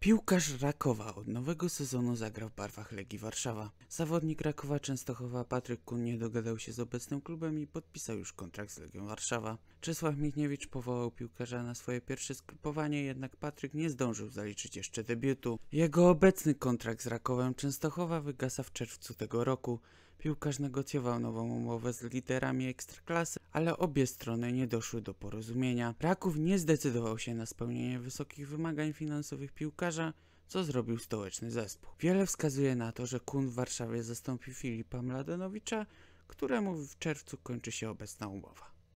Piłkarz Rakowa od nowego sezonu zagrał w barwach Legii Warszawa. Zawodnik Rakowa Częstochowa Patryk Kun nie dogadał się z obecnym klubem i podpisał już kontrakt z Legią Warszawa. Czesław Michniewicz powołał piłkarza na swoje pierwsze skrupowanie, jednak Patryk nie zdążył zaliczyć jeszcze debiutu. Jego obecny kontrakt z Rakowem Częstochowa wygasa w czerwcu tego roku. Piłkarz negocjował nową umowę z liderami ekstraklasy, ale obie strony nie doszły do porozumienia. Raków nie zdecydował się na spełnienie wysokich wymagań finansowych piłkarza, co zrobił stołeczny zespół. Wiele wskazuje na to, że Kun w Warszawie zastąpi Filipa Mladenowicza, któremu w czerwcu kończy się obecna umowa.